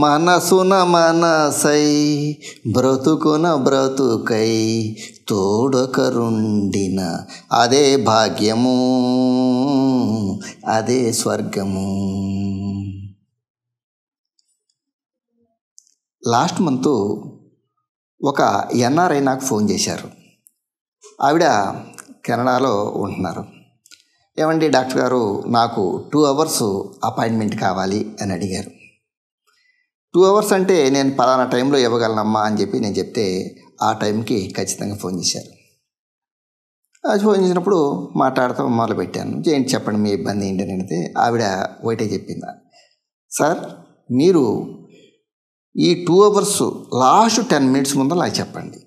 మనసున మనసై బ్రతుకున బ్రతుకై తోడొకరుండిన అదే భాగ్యము అదే స్వర్గము లాస్ట్ మంత్ ఒక ఎన్ఆర్ఐ నాకు ఫోన్ చేశారు ఆవిడ కెనడాలో ఉంటున్నారు ఏమండి డాక్టర్ గారు నాకు టూ అవర్స్ అపాయింట్మెంట్ కావాలి అని అడిగారు టూ అవర్స్ అంటే నేను పలానా టైంలో ఇవ్వగలనమ్మా అని చెప్పి నేను చెప్తే ఆ టైంకి ఖచ్చితంగా ఫోన్ చేశారు అది ఫోన్ చేసినప్పుడు మాట్లాడతాం మొదలుపెట్టాను ఏంటి చెప్పండి మీ ఇబ్బంది అని అడిగితే ఆవిడ ఒకటే చెప్పిందా సార్ మీరు ఈ two hours last ten minutes ముందు అలా చెప్పండి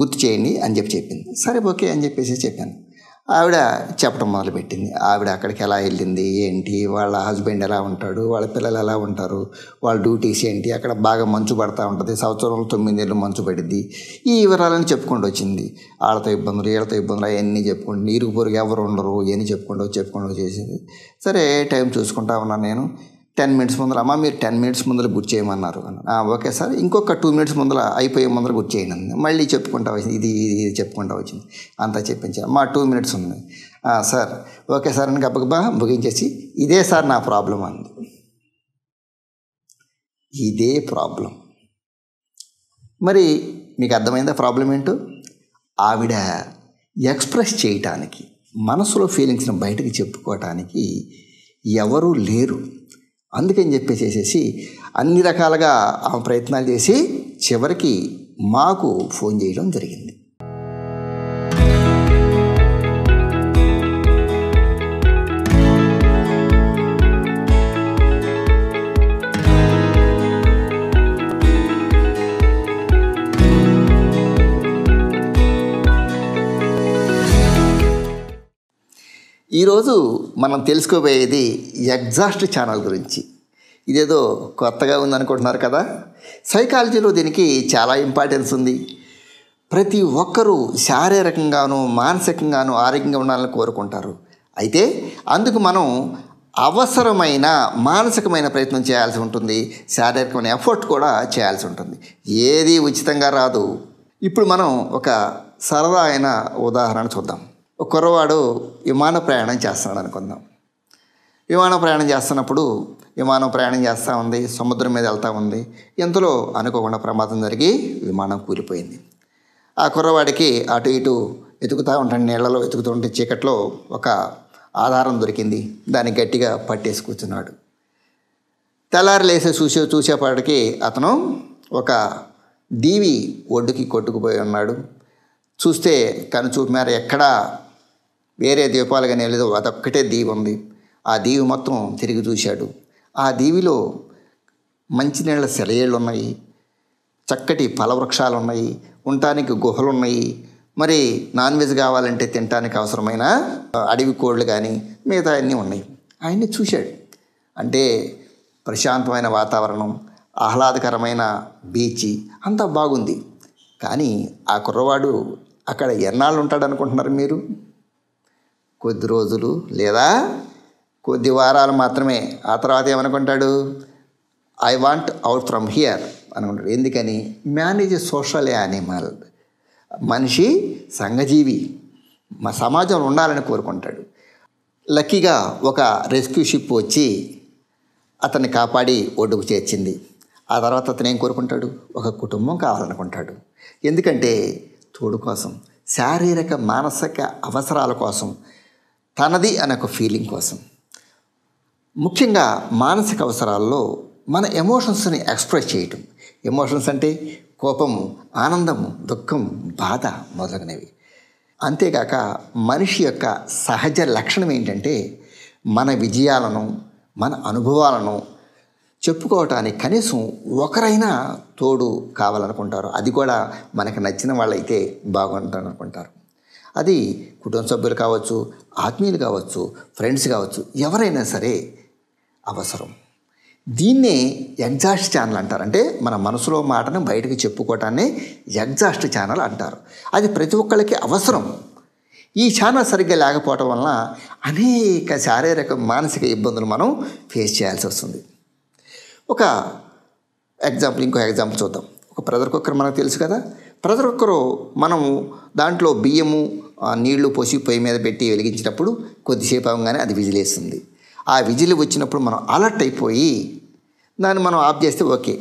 గుర్తు చేయండి అని చెప్పి చెప్పింది సరే ఓకే అని చెప్పేసి చెప్పాను ఆవిడ చెప్పడం మొదలుపెట్టింది ఆవిడ అక్కడికి ఎలా వెళ్ళింది ఏంటి వాళ్ళ హస్బెండ్ ఎలా ఉంటాడు వాళ్ళ పిల్లలు ఎలా ఉంటారు వాళ్ళ డ్యూటీస్ ఏంటి అక్కడ బాగా మంచు పడతా ఉంటుంది సంవత్సరంలో తొమ్మిది నెలలు మంచు పడింది ఈ వివరాలను చెప్పుకుంటూ వచ్చింది వాళ్ళతో ఇబ్బందులు వీళ్ళతో ఇబ్బందులు అవన్నీ చెప్పుకుంటూ నీరు పొరుగు ఎవరు ఉండరు ఇవన్నీ చెప్పుకుంటూ చెప్పుకుంటూ చేసింది సరే టైం చూసుకుంటా ఉన్నాను నేను టెన్ మినిట్స్ ముందర అమ్మ మీరు టెన్ మినిట్స్ ముందర గుర్తు చేయమన్నారు ఓకే సార్ ఇంకొక టూ మినిట్స్ ముందర అయిపోయే ముందర గుర్తు చేయండి మళ్ళీ చెప్పుకుంటా వచ్చింది ఇది ఇది ఇది చెప్పుకుంటా వచ్చింది అంతా చెప్పించారు మా టూ మినిట్స్ ఉంది సార్ ఓకే సార్ అని గబగబా ముగించేసి ఇదే సార్ నా ప్రాబ్లం అంది ఇదే ప్రాబ్లం మరి మీకు అర్థమైందా ప్రాబ్లం ఏంటో ఆవిడ ఎక్స్ప్రెస్ చేయటానికి మనసులో ఫీలింగ్స్ని బయటకు చెప్పుకోవటానికి ఎవరూ లేరు అందుకని చెప్పేసేసేసి అన్ని రకాలుగా ఆమె ప్రయత్నాలు చేసి చివరికి మాకు ఫోన్ చేయడం జరిగింది ఈరోజు మనం తెలుసుకోబోయేది ఎగ్జాస్ట్ ఛానల్ గురించి ఇదేదో కొత్తగా ఉందనుకుంటున్నారు కదా సైకాలజీలో దీనికి చాలా ఇంపార్టెన్స్ ఉంది ప్రతి ఒక్కరూ శారీరకంగాను మానసికంగాను ఆరోగ్యంగా ఉండాలని కోరుకుంటారు అయితే అందుకు మనం అవసరమైన మానసికమైన ప్రయత్నం చేయాల్సి ఉంటుంది శారీరకమైన ఎఫర్ట్ కూడా చేయాల్సి ఉంటుంది ఏది ఉచితంగా రాదు ఇప్పుడు మనం ఒక సరదా అయిన ఉదాహరణ చూద్దాం కుర్రవాడు విమాన ప్రయాణం చేస్తున్నాడు అనుకుందాం విమాన ప్రయాణం చేస్తున్నప్పుడు విమానం ప్రయాణం చేస్తూ ఉంది సముద్రం మీద వెళ్తూ ఉంది ఎంతలో అనుకోకుండా ప్రమాదం జరిగి విమానం కూలిపోయింది ఆ కుర్రవాడికి అటు ఇటు వెతుకుతూ ఉంటాడు నీళ్లలో ఉంటే చీకట్లో ఒక ఆధారం దొరికింది దాన్ని గట్టిగా పట్టేసి కూర్చున్నాడు తెల్లారి లేసే చూసే చూసేపాటికి అతను ఒక దీవి ఒడ్డుకి కొట్టుకుపోయి ఉన్నాడు చూస్తే కనుచూపు మేర ఎక్కడా వేరే దీపాలు కానీ లేదు అదొక్కటే దీవి ఉంది ఆ దీవి మొత్తం తిరిగి చూశాడు ఆ దీవిలో మంచినీళ్ళ సెలయేళ్ళు ఉన్నాయి చక్కటి ఫలవృక్షాలు ఉన్నాయి ఉండటానికి గుహలు ఉన్నాయి మరి నాన్ వెజ్ కావాలంటే తినటానికి అవసరమైన అడవి కోళ్ళు కానీ మిగతా అన్నీ ఉన్నాయి ఆయన్ని చూశాడు అంటే ప్రశాంతమైన వాతావరణం ఆహ్లాదకరమైన బీచ్ అంతా బాగుంది కానీ ఆ కుర్రవాడు అక్కడ ఎన్నాళ్ళు ఉంటాడు అనుకుంటున్నారు మీరు కొద్ది రోజులు లేదా కొద్ది వారాలు మాత్రమే ఆ తర్వాత ఏమనుకుంటాడు I want out from here అనుకుంటాడు ఎందుకని మేనేజ్ సోషల్ యానిమల్ మనిషి సంఘజీవి మా సమాజంలో ఉండాలని కోరుకుంటాడు లక్కీగా ఒక రెస్క్యూ షిప్ వచ్చి అతన్ని కాపాడి ఒడ్డుకు చేర్చింది ఆ తర్వాత అతను ఏం కోరుకుంటాడు ఒక కుటుంబం కావాలనుకుంటాడు ఎందుకంటే తోడు కోసం శారీరక మానసిక అవసరాల కోసం తనది అనే ఒక ఫీలింగ్ కోసం ముఖ్యంగా మానసిక అవసరాల్లో మన ఎమోషన్స్ని ఎక్స్ప్రెస్ చేయటం ఎమోషన్స్ అంటే కోపము ఆనందము దుఃఖం బాధ మొదలగునవి అంతేకాక మనిషి యొక్క సహజ లక్షణం ఏంటంటే మన విజయాలను మన అనుభవాలను చెప్పుకోవటానికి కనీసం ఒకరైనా తోడు కావాలనుకుంటారు అది కూడా మనకు నచ్చిన వాళ్ళైతే బాగుంటారనుకుంటారు అది కుటుంబ సభ్యులు కావచ్చు ఆత్మీయులు కావచ్చు ఫ్రెండ్స్ కావచ్చు ఎవరైనా సరే అవసరం దీన్నే ఎగ్జాస్ట్ ఛానల్ అంటారు అంటే మన మనసులో మాటను బయటకు చెప్పుకోవటాన్ని ఎగ్జాస్ట్ ఛానల్ అంటారు అది ప్రతి ఒక్కళ్ళకి అవసరం ఈ ఛానల్ సరిగ్గా లేకపోవటం వలన అనేక శారీరక మానసిక ఇబ్బందులు మనం ఫేస్ చేయాల్సి వస్తుంది ఒక ఎగ్జాంపుల్ ఇంకో ఎగ్జాంపుల్ చూద్దాం ఒక ప్రెజర్ కుక్కర్ మనకు తెలుసు కదా ప్రెదర్ కుక్కరు మనము దాంట్లో బియ్యము నీళ్లు పోసి పొయ్యి మీద పెట్టి వెలిగించినప్పుడు కొద్దిసేపు అవగానే అది విజిలేస్తుంది ఆ విజిల్ వచ్చినప్పుడు మనం అలర్ట్ అయిపోయి దాన్ని మనం ఆఫ్ చేస్తే ఓకే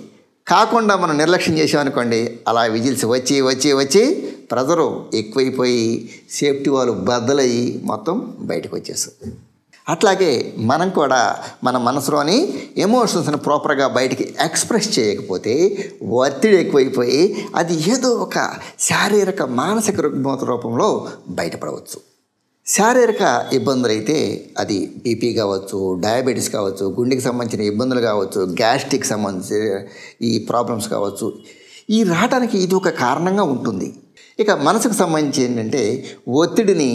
కాకుండా మనం నిర్లక్ష్యం చేసామనుకోండి అలా విజిల్స్ వచ్చి వచ్చి వచ్చి ప్రెజరు ఎక్కువైపోయి సేఫ్టీ వాళ్ళు బద్దలయ్యి మొత్తం బయటకు వచ్చేస్తుంది అట్లాగే మనం కూడా మన మనసులోని ఎమోషన్స్ని ప్రాపర్గా బయటికి ఎక్స్ప్రెస్ చేయకపోతే ఒత్తిడి ఎక్కువైపోయి అది ఏదో ఒక శారీరక మానసిక రుగ్మత రూపంలో బయటపడవచ్చు శారీరక ఇబ్బందులు అయితే అది బీపీ కావచ్చు డయాబెటీస్ కావచ్చు గుండెకి సంబంధించిన ఇబ్బందులు కావచ్చు గ్యాస్ట్రిక్ సంబంధించిన ఈ ప్రాబ్లమ్స్ కావచ్చు ఈ రావటానికి ఇది ఒక కారణంగా ఉంటుంది ఇక మనసుకు సంబంధించి ఏంటంటే ఒత్తిడిని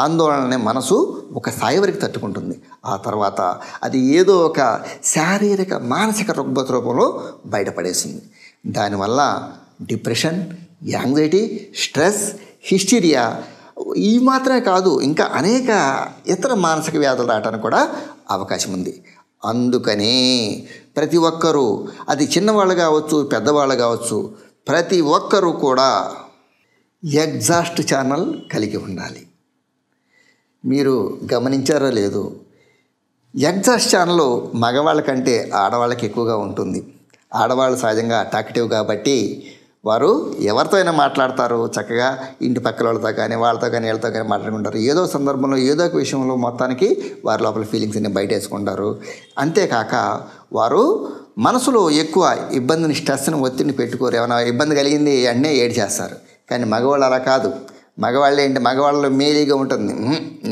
ఆందోళననే మనసు ఒక స్థాయి వరకు తట్టుకుంటుంది ఆ తర్వాత అది ఏదో ఒక శారీరక మానసిక రుగ్మత రూపంలో బయటపడేసింది దానివల్ల డిప్రెషన్ యాంగ్జైటీ స్ట్రెస్ హిస్టీరియా ఈ మాత్రమే కాదు ఇంకా అనేక ఇతర మానసిక వ్యాధులు రావడానికి కూడా అవకాశం ఉంది అందుకనే ప్రతి ఒక్కరూ అది చిన్నవాళ్ళు కావచ్చు పెద్దవాళ్ళు కావచ్చు ప్రతి ఒక్కరూ కూడా ఎగ్జాస్ట్ ఛానల్ కలిగి ఉండాలి మీరు గమనించారో లేదు ఎగ్జాస్ట్ ఛానల్ మగవాళ్ళకంటే ఆడవాళ్ళకి ఎక్కువగా ఉంటుంది ఆడవాళ్ళు సహజంగా అటాక్టివ్ కాబట్టి వారు ఎవరితో అయినా మాట్లాడతారు చక్కగా ఇంటి పక్కల వాళ్ళతో కానీ వాళ్ళతో కానీ వీళ్ళతో కానీ మాట్లాడుకుంటారు ఏదో సందర్భంలో ఏదో ఒక విషయంలో మొత్తానికి వారి లోపల ఫీలింగ్స్ అన్ని బయట వేసుకుంటారు అంతేకాక వారు మనసులో ఎక్కువ ఇబ్బందిని స్ట్రెస్ని ఒత్తిడిని పెట్టుకోరు ఏమైనా ఇబ్బంది కలిగింది అన్నీ ఏడ్ చేస్తారు కానీ మగవాళ్ళు అలా కాదు మగవాళ్ళు ఏంటి మగవాళ్ళలో మేలీగా ఉంటుంది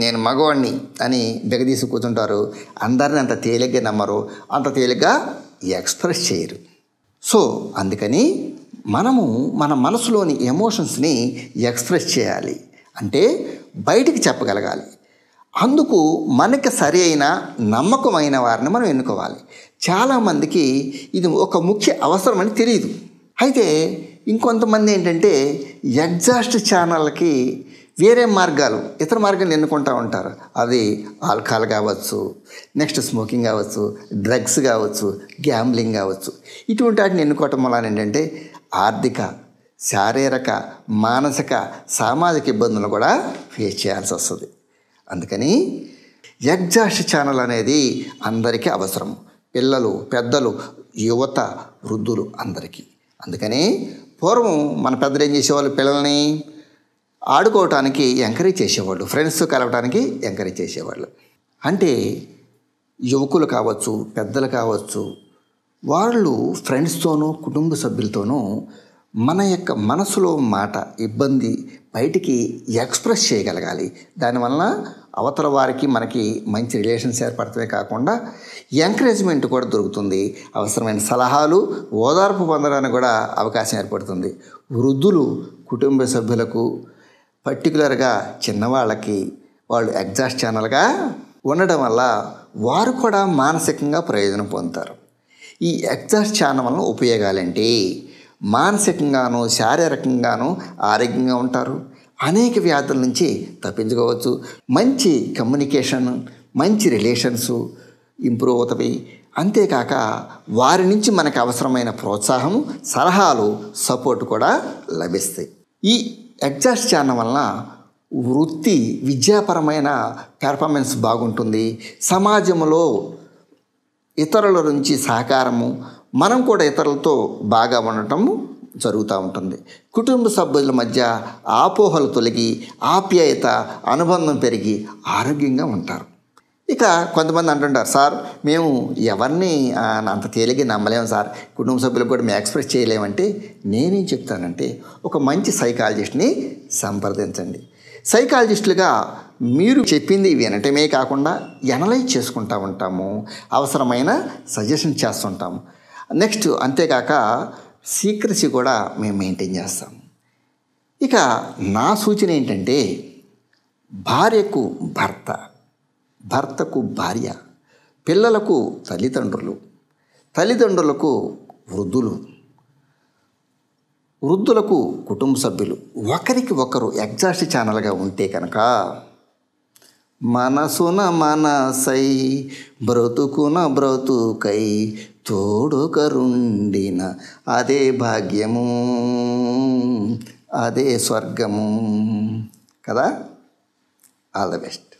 నేను మగవాడిని అని బెగదీసి కూర్చుంటారు అందరిని అంత తేలిగ్గా నమ్మరు అంత తేలిగ్గా ఎక్స్ప్రెస్ చేయరు సో అందుకని మనము మన మనసులోని ఎమోషన్స్ని ఎక్స్ప్రెస్ చేయాలి అంటే బయటికి చెప్పగలగాలి అందుకు మనకి సరి అయిన నమ్మకమైన వారిని మనం ఎన్నుకోవాలి చాలామందికి ఇది ఒక ముఖ్య అవసరం అని తెలియదు అయితే ఇంకొంతమంది ఏంటంటే ఎగ్జాస్ట్ ఛానల్కి వేరే మార్గాలు ఇతర మార్గాలు ఎన్నుకుంటూ ఉంటారు అవి ఆల్కహాల్ కావచ్చు నెక్స్ట్ స్మోకింగ్ కావచ్చు డ్రగ్స్ కావచ్చు గ్యాంబ్లింగ్ కావచ్చు ఇటువంటి వాటిని ఎన్నుకోవటం వలన ఏంటంటే ఆర్థిక శారీరక మానసిక సామాజిక ఇబ్బందులు కూడా ఫేస్ చేయాల్సి వస్తుంది అందుకని ఎగ్జాస్ట్ ఛానల్ అనేది అందరికీ అవసరం పిల్లలు పెద్దలు యువత వృద్ధులు అందరికీ అందుకని పూర్వం మన పెద్దలు ఏం చేసేవాళ్ళు పిల్లల్ని ఆడుకోవటానికి ఎంకరేజ్ చేసేవాళ్ళు ఫ్రెండ్స్ కలవటానికి ఎంకరేజ్ చేసేవాళ్ళు అంటే యువకులు కావచ్చు పెద్దలు కావచ్చు వాళ్ళు ఫ్రెండ్స్తోనూ కుటుంబ సభ్యులతోనూ మన యొక్క మనసులో మాట ఇబ్బంది బయటికి ఎక్స్ప్రెస్ చేయగలగాలి దానివల్ల అవతల వారికి మనకి మంచి రిలేషన్స్ ఏర్పడతమే కాకుండా ఎంకరేజ్మెంట్ కూడా దొరుకుతుంది అవసరమైన సలహాలు ఓదార్పు పొందడానికి కూడా అవకాశం ఏర్పడుతుంది వృద్ధులు కుటుంబ సభ్యులకు పర్టికులర్గా చిన్నవాళ్ళకి వాళ్ళు ఎగ్జాస్ట్ ఛానల్గా ఉండడం వల్ల వారు కూడా మానసికంగా ప్రయోజనం పొందుతారు ఈ ఎగ్జాస్ట్ ఛానల్ ఉపయోగాలు ఉపయోగాలేంటి మానసికంగాను శారీరకంగాను ఆరోగ్యంగా ఉంటారు అనేక వ్యాధుల నుంచి తప్పించుకోవచ్చు మంచి కమ్యూనికేషన్ మంచి రిలేషన్సు ఇంప్రూవ్ అవుతాయి అంతేకాక వారి నుంచి మనకు అవసరమైన ప్రోత్సాహము సలహాలు సపోర్ట్ కూడా లభిస్తాయి ఈ ఎగ్జాస్ట్ చేయడం వలన వృత్తి విద్యాపరమైన పెర్ఫార్మెన్స్ బాగుంటుంది సమాజంలో ఇతరుల నుంచి సహకారము మనం కూడా ఇతరులతో బాగా ఉండటము జరుగుతూ ఉంటుంది కుటుంబ సభ్యుల మధ్య ఆపోహలు తొలగి ఆప్యాయత అనుబంధం పెరిగి ఆరోగ్యంగా ఉంటారు ఇక కొంతమంది అంటుంటారు సార్ మేము ఎవరిని అంత తేలిగ్గా నమ్మలేము సార్ కుటుంబ సభ్యులకు కూడా మేము ఎక్స్ప్రెస్ చేయలేమంటే నేనేం చెప్తానంటే ఒక మంచి సైకాలజిస్ట్ని సంప్రదించండి సైకాలజిస్టులుగా మీరు చెప్పింది వినటమే కాకుండా ఎనలైజ్ చేసుకుంటూ ఉంటాము అవసరమైన సజెషన్ చేస్తుంటాము నెక్స్ట్ అంతేకాక సీక్రసీ కూడా మేము మెయింటైన్ చేస్తాం ఇక నా సూచన ఏంటంటే భార్యకు భర్త భర్తకు భార్య పిల్లలకు తల్లిదండ్రులు తల్లిదండ్రులకు వృద్ధులు వృద్ధులకు కుటుంబ సభ్యులు ఒకరికి ఒకరు ఎగ్జాస్ట్ ఛానల్గా ఉంటే కనుక మనసున మనసై బ్రతుకున బ్రతుకై తోడుకరుండిన అదే భాగ్యము అదే స్వర్గము కదా ఆల్ ద బెస్ట్